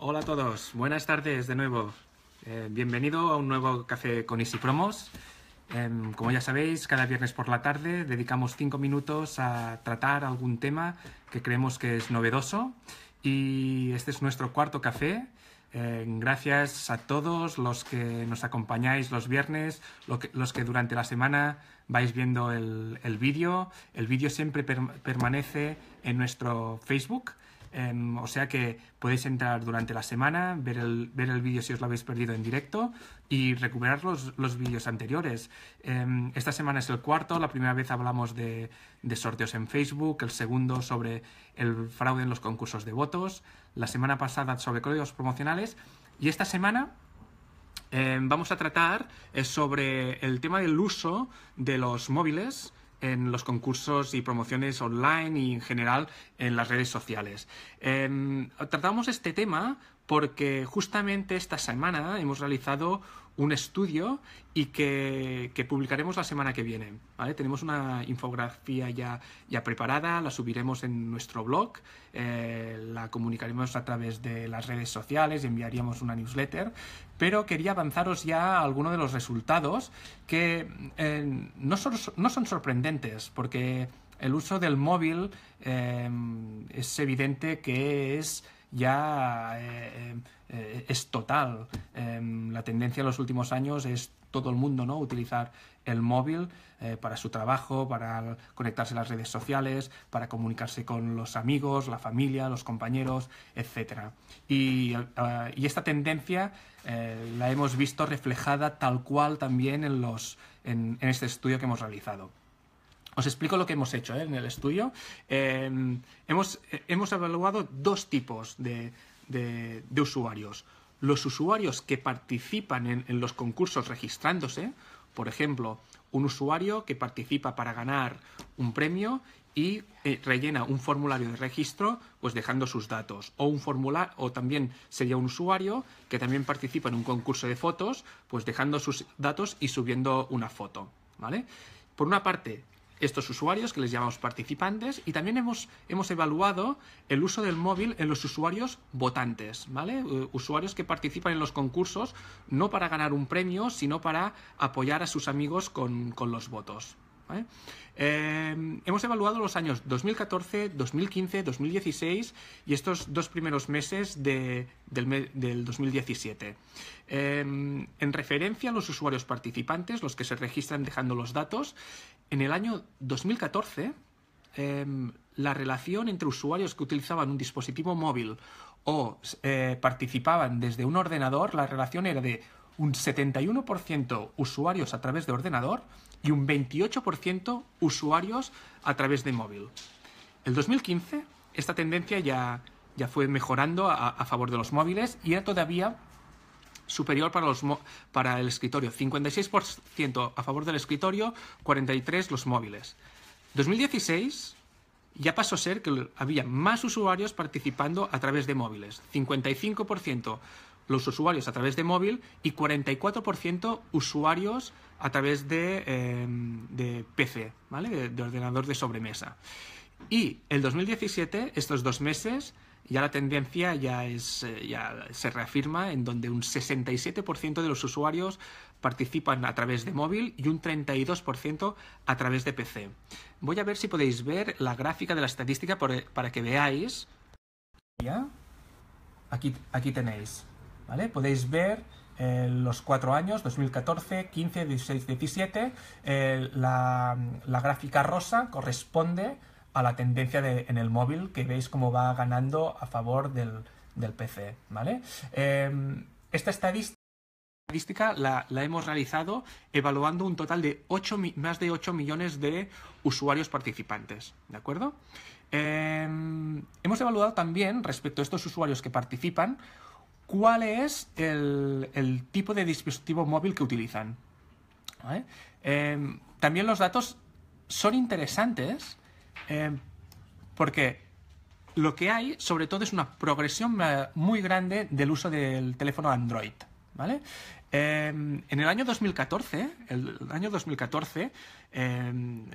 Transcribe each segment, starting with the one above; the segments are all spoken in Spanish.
Hola a todos, buenas tardes de nuevo. Eh, bienvenido a un nuevo café con Easy Promos. Em, como ya sabéis, cada viernes por la tarde dedicamos cinco minutos a tratar algún tema que creemos que es novedoso. Y este es nuestro cuarto café. Em, gracias a todos los que nos acompañáis los viernes, los que durante la semana vais viendo el, vídeo. El vídeo siempre permanece en nuestro Facebook Em, o sea que podéis entrar durante la semana, ver el, ver el vídeo si os lo habéis perdido en directo y recuperar los, vídeos anteriores. Em, esta semana es el cuarto, la primera vez hablamos de, sorteos en Facebook, el segundo sobre el fraude en los concursos de votos, la semana pasada sobre códigos promocionales y esta semana... Em, vamos a tratar eh, sobre el tema del uso de los móviles en los concursos y promociones online y en general en las redes sociales. Em, tratamos este tema porque justamente esta semana hemos realizado un estudio y que, publicaremos la semana que viene. Tenemos una infografía ya, ya preparada, la subiremos en nuestro blog, eh, la comunicaremos a través de las redes sociales, enviaríamos una newsletter, pero quería avanzaros ya a algunos de los resultados que eh, no, son, sorprendentes, porque el uso del móvil eh, es evidente que es ya eh, eh, eh, es total. Em, la tendencia en los últimos años es todo el mundo no utilizar el móvil para su trabajo, para conectarse a las redes sociales, para comunicarse con los amigos, la familia, los compañeros, etc. Y, esta tendencia la hemos visto reflejada tal cual también en, los, en este estudio que hemos realizado. Os explico lo que hemos hecho ¿eh? en el estudio. Em, hemos, eh, hemos, evaluado dos tipos de, usuarios. Los usuarios que participan en, los concursos registrándose, por ejemplo, un usuario que participa para ganar un premio y eh, rellena un formulario de registro pues dejando sus datos o un o también sería un usuario que también participa en un concurso de fotos pues dejando sus datos y subiendo una foto vale por una parte estos usuarios, que les llamamos participantes, y también hemos, hemos evaluado el uso del móvil en los usuarios votantes, ¿vale? Eh, usuarios que participan en los concursos no para ganar un premio, sino para apoyar a sus amigos con, con los votos. Em, hemos evaluado los años 2014, 2015, 2016 y estos dos primeros meses de, del, 2017. Em, en referencia a los usuarios participantes, los que se registran dejando los datos, en el año 2014 em, la relación entre usuarios que utilizaban un dispositivo móvil o eh, participaban desde un ordenador, la relación era de un 71% usuarios a través de ordenador y un 28% usuarios a través de móvil. El 2015 esta tendencia ya, ya fue mejorando a, favor de los móviles y era todavía superior para, los, para el escritorio, 56% a favor del escritorio, 43% los móviles. 2016 ya pasó a ser que había más usuarios participando a través de móviles, 55% los usuarios a través de móvil y 44% usuarios a través de, em, PC, ¿vale? De, ordenador de sobremesa. Y el 2017, estos dos meses, ya la tendencia ya, es, eh, ya se reafirma en donde un 67% de los usuarios participan a través de móvil y un 32% a través de PC. Voy a ver si podéis ver la gráfica de la estadística e, para que veáis. Aquí, aquí tenéis. Podéis ver eh, los cuatro años, 2014, 15, 16, 17, la, gráfica rosa corresponde a la tendencia en el móvil que veis cómo va ganando a favor del, PC. ¿vale? Em, esta estadística la, hemos realizado evaluando un total de 8, más de 8 millones de usuarios participantes. ¿De acuerdo? Em, hemos evaluado también, respecto a estos usuarios que participan, cuál es el, tipo de dispositivo móvil que utilizan. Em, también los datos son interesantes em, porque lo que hay, sobre todo, es una progresión eh, muy grande del uso del teléfono Android. ¿vale? Em, en el año 2014, el año 2014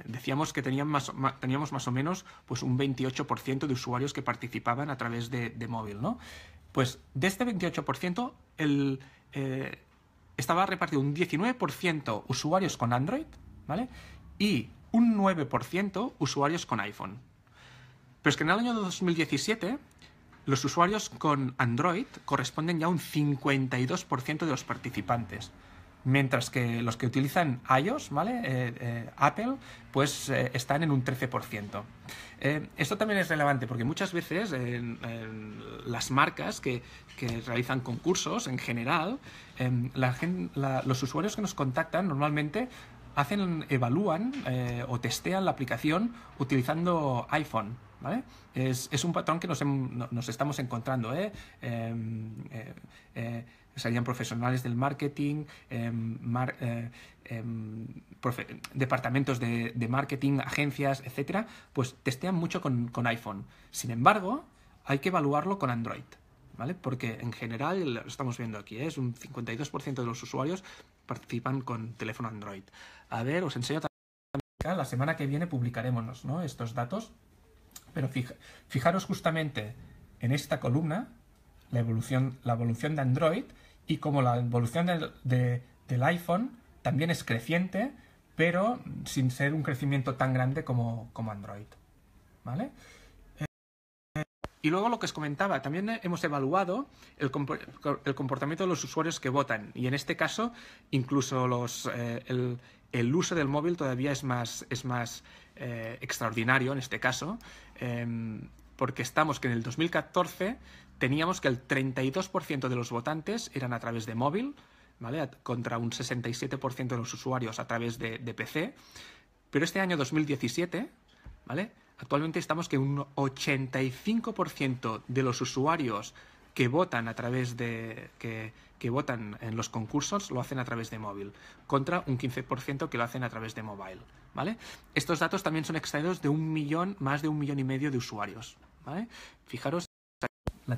decíamos que teníamos más o menos pues un 28% de usuarios que participaban a través de, móvil. ¿no? Pues de este 28%, el, eh, estaba repartido un 19% usuarios con Android, Y un 9% usuarios con iPhone. Pero es que en el año 2017 los usuarios con Android corresponden ya a un 52% de los participantes. Mientras que los que utilizan iOS, ¿vale? Eh, eh, Apple, pues eh, están en un 13%. esto también es relevante porque muchas veces las marcas que, realizan concursos en general, em, los usuarios que nos contactan normalmente hacen, evalúan o testean la aplicación utilizando iPhone. ¿Vale? Es, un patrón que nos, nos estamos encontrando. ¿eh? Em, eh serían profesionales del marketing, em, eh, em, departamentos de, marketing, agencias, etcétera, pues testean mucho con, iPhone. Sin embargo, hay que evaluarlo con Android. ¿Vale? Porque en general, lo estamos viendo aquí, ¿eh? es un 52% de los usuarios participan con teléfono Android. A ver, os enseño también, la semana que viene publicaremos estos datos, pero fijaros justamente en esta columna, la evolución, la evolución de Android y como la evolución del, iPhone también es creciente, pero sin ser un crecimiento tan grande como, como Android. ¿Vale? Eh, y luego lo que os comentaba, también hemos evaluado el, comportamiento de los usuarios que votan. Y en este caso, incluso los, eh, el, uso del móvil todavía es más, es más eh, extraordinario en este caso, em, porque estamos que en el 2014 teníamos que el 32% de los votantes eran a través de móvil, ¿vale? contra un 67% de los usuarios a través de, PC. Pero este año 2017, ¿vale? Actualmente estamos que un 85% de los usuarios que votan a través de que, votan en los concursos lo hacen a través de móvil, contra un 15% que lo hacen a través de mobile, ¿vale? Estos datos también son extraídos de un millón, más de un millón y medio de usuarios, ¿vale? Fijaros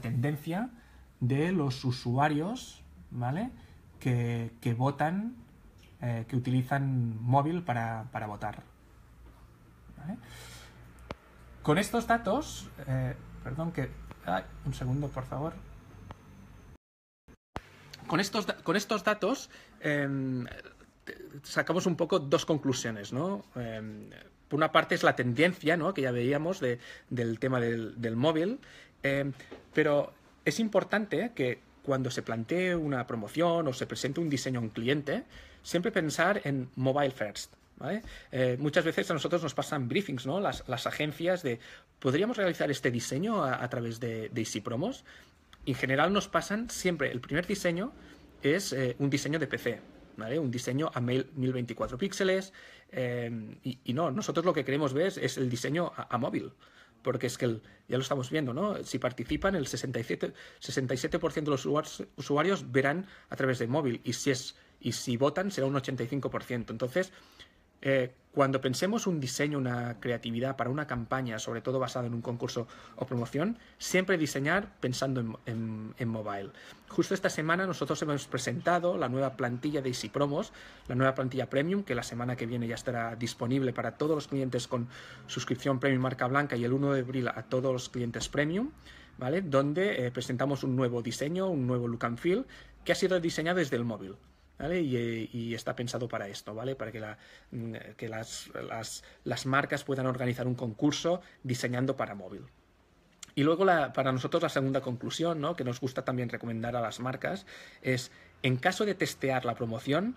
tendencia de los usuarios, ¿vale? Que, votan, eh, que utilizan móvil para, votar. Con estos datos, eh, perdón que... un segundo, por favor. Con estos, con estos datos em, sacamos un poco dos conclusiones, ¿no? Em, por una parte es la tendencia que ya veíamos del tema del, móvil, eh, pero es importante que cuando se plantee una promoción o se presente un diseño a un cliente, siempre pensar en mobile first. Eh, muchas veces a nosotros nos pasan briefings, ¿no? Las, agencias de, ¿podríamos realizar este diseño a, través de, de Easy Promos? En general nos pasan siempre, el primer diseño es eh, un diseño de PC, un diseño a 1024 píxeles. Em, y, no, nosotros lo que queremos ver es, el diseño a, móvil. Porque es que ya lo estamos viendo, ¿no? Si participan, el 67%, 67 de los usuarios verán a través de móvil. Y si, es, y si votan, será un 85%. Entonces, eh, cuando pensemos un diseño, una creatividad para una campaña, sobre todo basada en un concurso o promoción, siempre diseñar pensando en, mobile. Justo esta semana nosotros hemos presentado la nueva plantilla de Easy Promos, la nueva plantilla Premium, que la semana que viene ya estará disponible para todos los clientes con suscripción Premium Marca Blanca y el 1 de abril a todos los clientes Premium. ¿Vale? Donde eh, presentamos un nuevo diseño, un nuevo look and feel que ha sido diseñado desde el móvil. Eh, y, está pensado para esto, ¿vale? Para que, mm, las, marcas puedan organizar un concurso diseñando para móvil. Y luego para nosotros la segunda conclusión, que nos gusta también recomendar a las marcas, es en caso de testear la promoción,